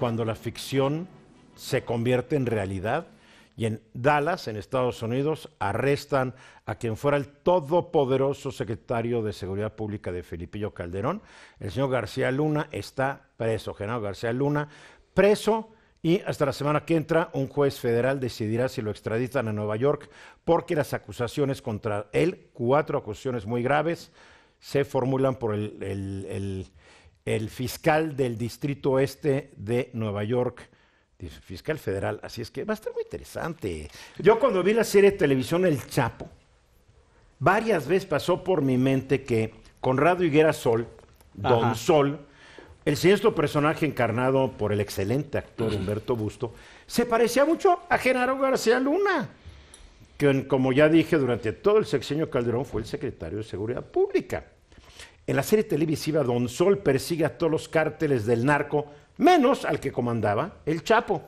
cuando la ficción se convierte en realidad. Y en Dallas, en Estados Unidos, arrestan a quien fuera el todopoderoso secretario de Seguridad Pública de Felipillo Calderón. El señor García Luna está preso, Genaro García Luna, preso. Y hasta la semana que entra, un juez federal decidirá si lo extraditan a Nueva York, porque las acusaciones contra él, cuatro acusaciones muy graves, se formulan por el, el el fiscal del Distrito Este de Nueva York, fiscal federal. Así es que va a estar muy interesante. Yo cuando vi la serie de televisión El Chapo, varias veces pasó por mi mente que Conrado Higuera Sol, Don Sol, el siniestro personaje encarnado por el excelente actor Humberto Busto, se parecía mucho a Genaro García Luna, que como ya dije durante todo el sexenio Calderón fue el secretario de Seguridad Pública en la serie televisiva Don Sol persigue a todos los cárteles del narco, menos al que comandaba el Chapo.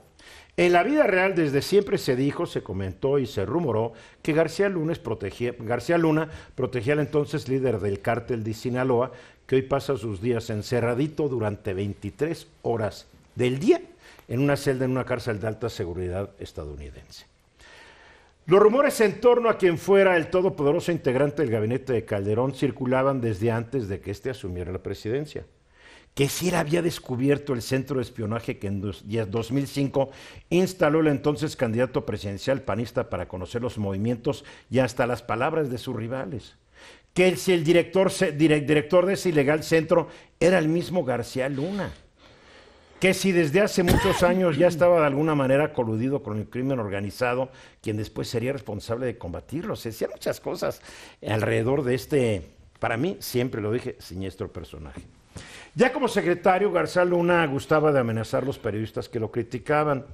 En la vida real desde siempre se dijo, se comentó y se rumoró que García, Lunes protegía, García Luna protegía al entonces líder del cártel de Sinaloa, que hoy pasa sus días encerradito durante 23 horas del día en una celda en una cárcel de alta seguridad estadounidense. Los rumores en torno a quien fuera el todopoderoso integrante del gabinete de Calderón circulaban desde antes de que éste asumiera la presidencia. Que si él había descubierto el centro de espionaje que en 2005 instaló el entonces candidato presidencial panista para conocer los movimientos y hasta las palabras de sus rivales. Que si el director, director de ese ilegal centro era el mismo García Luna que si desde hace muchos años ya estaba de alguna manera coludido con el crimen organizado, quien después sería responsable de combatirlo. Se decían muchas cosas alrededor de este, para mí, siempre lo dije, siniestro personaje. Ya como secretario, Garzal Luna gustaba de amenazar a los periodistas que lo criticaban.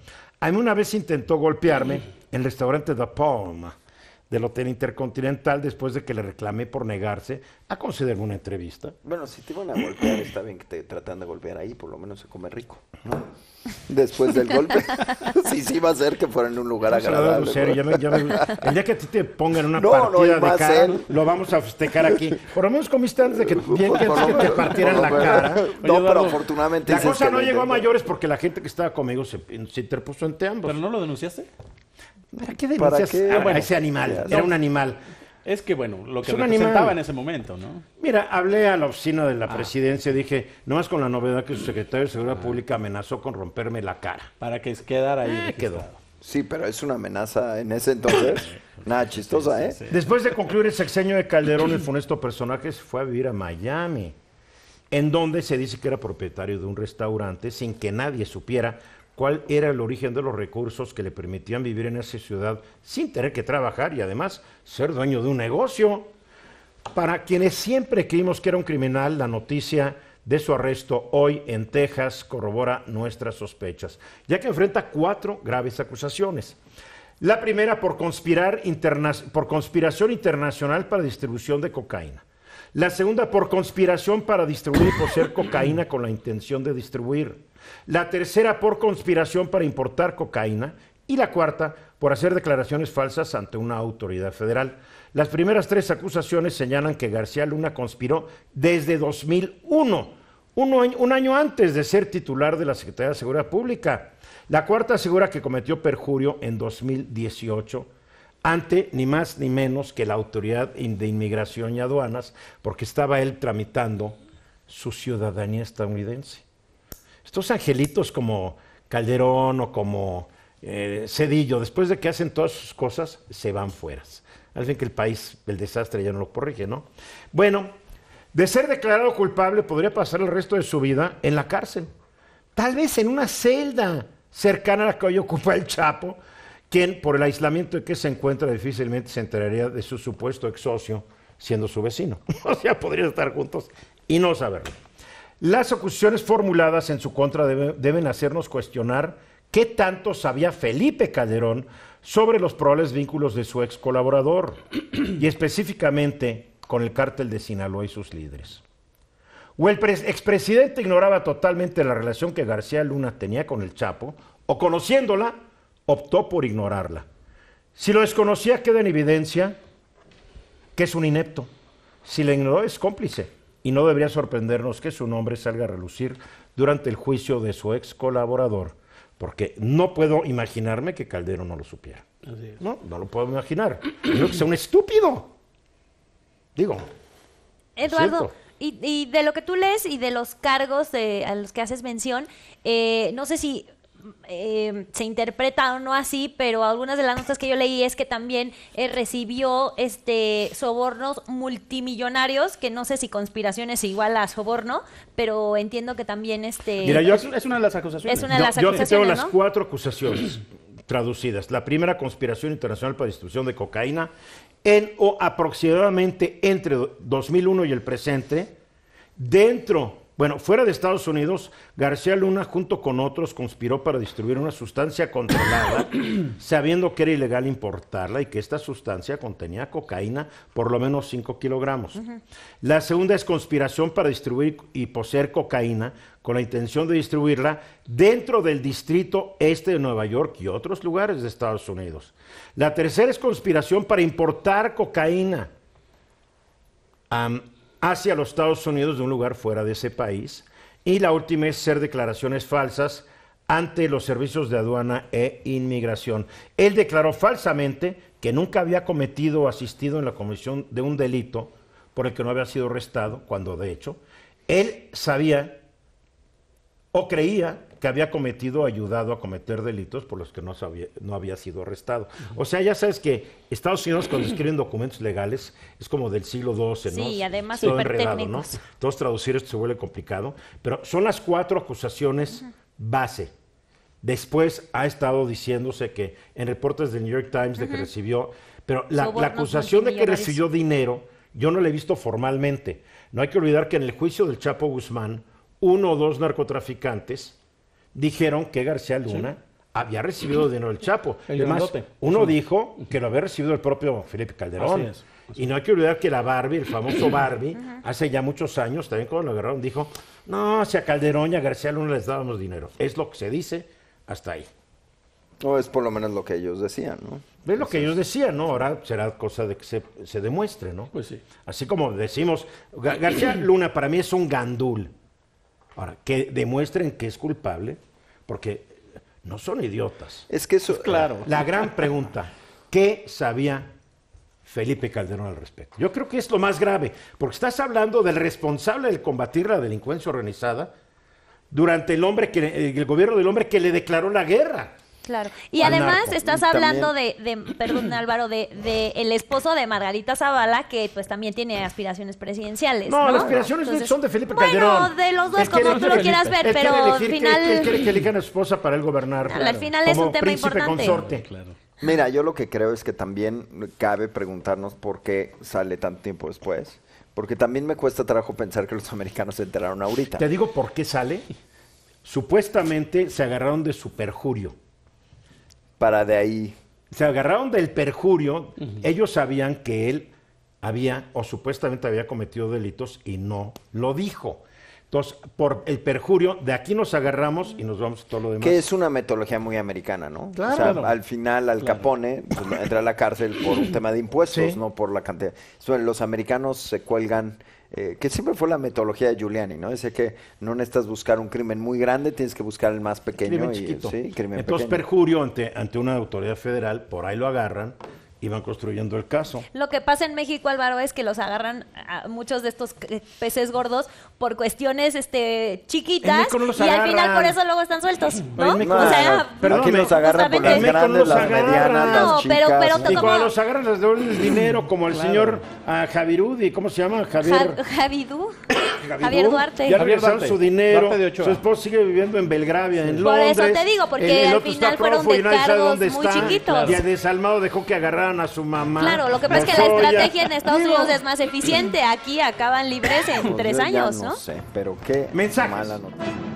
A una vez intentó golpearme en el restaurante The Palma del Hotel Intercontinental después de que le reclamé por negarse a concederme una entrevista. Bueno, si te van a golpear, está bien que te tratan de golpear ahí, por lo menos se come rico, ¿no? Después del golpe. sí, sí va a ser que fuera en un lugar agradable. ya ya me, el día que a ti te pongan una no, partida no de cara, lo vamos a festejar aquí. Por lo menos comiste antes de que, bien que, te partieran la cara. no, pero afortunadamente... La cosa no llegó a mayores porque la gente que estaba conmigo se, se interpuso entre ambos. ¿Pero no lo denunciaste? ¿Para qué denuncias Ah, bueno, ese animal? Era un animal. Es que, bueno, lo que representaba en ese momento, ¿no? Mira, hablé a la oficina de la ah. presidencia y dije, nomás con la novedad que su secretario de Seguridad ah. Pública amenazó con romperme la cara. Para que quedara ahí. Eh, quedó. Sí, pero es una amenaza en ese entonces. Nada chistosa, ¿eh? Después de concluir el sexenio de Calderón, el funesto personaje se fue a vivir a Miami, en donde se dice que era propietario de un restaurante sin que nadie supiera cuál era el origen de los recursos que le permitían vivir en esa ciudad sin tener que trabajar y además ser dueño de un negocio. Para quienes siempre creímos que era un criminal, la noticia de su arresto hoy en Texas corrobora nuestras sospechas, ya que enfrenta cuatro graves acusaciones. La primera por, conspirar por conspiración internacional para distribución de cocaína. La segunda por conspiración para distribuir y poseer cocaína con la intención de distribuir la tercera por conspiración para importar cocaína y la cuarta por hacer declaraciones falsas ante una autoridad federal. Las primeras tres acusaciones señalan que García Luna conspiró desde 2001, un año antes de ser titular de la Secretaría de Seguridad Pública. La cuarta asegura que cometió perjurio en 2018 ante ni más ni menos que la Autoridad de Inmigración y Aduanas, porque estaba él tramitando su ciudadanía estadounidense estos angelitos como Calderón o como eh, Cedillo, después de que hacen todas sus cosas, se van fuera. Al fin que el país, el desastre ya no lo corrige, ¿no? Bueno, de ser declarado culpable podría pasar el resto de su vida en la cárcel, tal vez en una celda cercana a la que hoy ocupa el Chapo, quien por el aislamiento en que se encuentra difícilmente se enteraría de su supuesto ex siendo su vecino. o sea, podrían estar juntos y no saberlo. Las acusaciones formuladas en su contra deben hacernos cuestionar qué tanto sabía Felipe Calderón sobre los probables vínculos de su ex colaborador y específicamente con el cártel de Sinaloa y sus líderes. O el expresidente ignoraba totalmente la relación que García Luna tenía con el Chapo, o conociéndola, optó por ignorarla. Si lo desconocía, queda en evidencia que es un inepto. Si la ignoró, es cómplice y no debería sorprendernos que su nombre salga a relucir durante el juicio de su ex colaborador, porque no puedo imaginarme que Caldero no lo supiera. No, no lo puedo imaginar. Creo que sea un estúpido. Digo. Eduardo. Y, de lo que tú lees y de los cargos a los que haces mención, eh, no sé si eh, se interpreta o no así, pero algunas de las notas que yo leí es que también eh, recibió este sobornos multimillonarios, que no sé si conspiración es igual a soborno, pero entiendo que también este... Mira, es una de las acusaciones. las yo, tengo las cuatro acusaciones traducidas. La primera, conspiración internacional para distribución de cocaína, en o aproximadamente entre 2001 y el presente, dentro bueno, fuera de Estados Unidos, García Luna junto con otros conspiró para distribuir una sustancia controlada, sabiendo que era ilegal importarla y que esta sustancia contenía cocaína por lo menos 5 kilogramos. La segunda es conspiración para distribuir y poseer cocaína con la intención de distribuirla dentro del distrito este de Nueva York y otros lugares de Estados Unidos. La tercera es conspiración para importar cocaína hacia los Estados Unidos de un lugar fuera de ese país. Y la última es ser declaraciones falsas ante los servicios de aduana e inmigración. Él declaró falsamente que nunca había cometido o asistido en la comisión de un delito por el que no había sido arrestado, cuando de hecho él sabía o creía que había cometido, ayudado a cometer delitos por los que no, había sido arrestado. O sea, ya sabes que Estados Unidos cuando escriben documentos legales es como del siglo XII, ¿no? Sí, además Todo enredado, ¿no? Entonces traducir esto se vuelve complicado. Pero son las cuatro acusaciones base. Después ha estado diciéndose que en reportes del New York Times de que recibió, pero la, la acusación de que recibió dinero, yo no la he visto formalmente. No hay que olvidar que en el juicio del Chapo Guzmán, uno o dos narcotraficantes dijeron que García Luna había recibido dinero del Chapo. Además, uno dijo que lo había recibido el propio Felipe Calderón. y no hay que olvidar que la Barbie, el famoso Barbie, hace ya muchos años, también cuando lo agarraron, dijo, no, si Calderón y a García Luna les dábamos dinero. Es lo que se dice hasta ahí. O es por lo menos lo que ellos decían, ¿no? Es lo que ellos decían, ¿no? Ahora será cosa de que se, demuestre, ¿no? Pues sí. Así como decimos, García Luna para mí es un gandul. Ahora, que demuestren que es culpable, porque no son idiotas. Es que eso, es claro. La gran pregunta, ¿qué sabía Felipe Calderón al respecto? Yo creo que es lo más grave, porque estás hablando del responsable del combatir la delincuencia organizada durante el hombre que el gobierno del hombre que le declaró la guerra. Claro. Y además estás hablando de, perdón Álvaro, de, el esposo de Margarita Zavala, que pues también tiene aspiraciones presidenciales. No, las aspiraciones son de Felipe Calderón. Bueno, de los dos, como tú lo quieras ver, pero al final... Que, que elijan esposa para él gobernar. Al final es un tema importante. Mira, yo lo que creo es que también cabe preguntarnos por qué sale tanto tiempo después. Porque también me cuesta trabajo pensar que los americanos se enteraron ahorita. Te digo por qué sale. Supuestamente se agarraron de su perjurio para de ahí. Se agarraron del perjurio, ellos sabían que él había o supuestamente había cometido delitos y no lo dijo. Entonces, por el perjurio, de aquí nos agarramos y nos vamos todo lo demás. Que es una metodología muy americana, ¿no? Claro. O sea, al final, al Capone pues, entra a la cárcel por un tema de impuestos, no por la cantidad. Los americanos se cuelgan. Eh, que siempre fue la metodología de Giuliani, ¿no? Dice que no necesitas buscar un crimen muy grande, tienes que buscar el más pequeño. y, chiquito. Sí, crimen Entonces, perjurio ante, ante una autoridad federal, por ahí lo agarran, iban construyendo el caso. Lo que pasa en México, Álvaro, es que los agarran a muchos de estos peces gordos por cuestiones este chiquitas y al final por eso luego están sueltos, ¿no? o sea, pero aquí los agarran por las grandes, los las medianas, no, las chicas. Pero, y como... cuando los agarran les devuelven dinero, como el señor uh, Javirud, ¿y cómo se llama? Javier... Javidú. Javier Duarte. Javier Duarte, su dinero. su esposo sigue viviendo en Belgravia, en Londres. Por eso te digo, porque al final fueron de cargos muy chiquitos. Y a Desalmado dejó que agarraran a su mamá. Claro, lo que pasa es que la estrategia en Estados Unidos es más eficiente. Aquí acaban libres en pues tres años, no, ¿no? sé, pero qué Mensajes. mala noticia.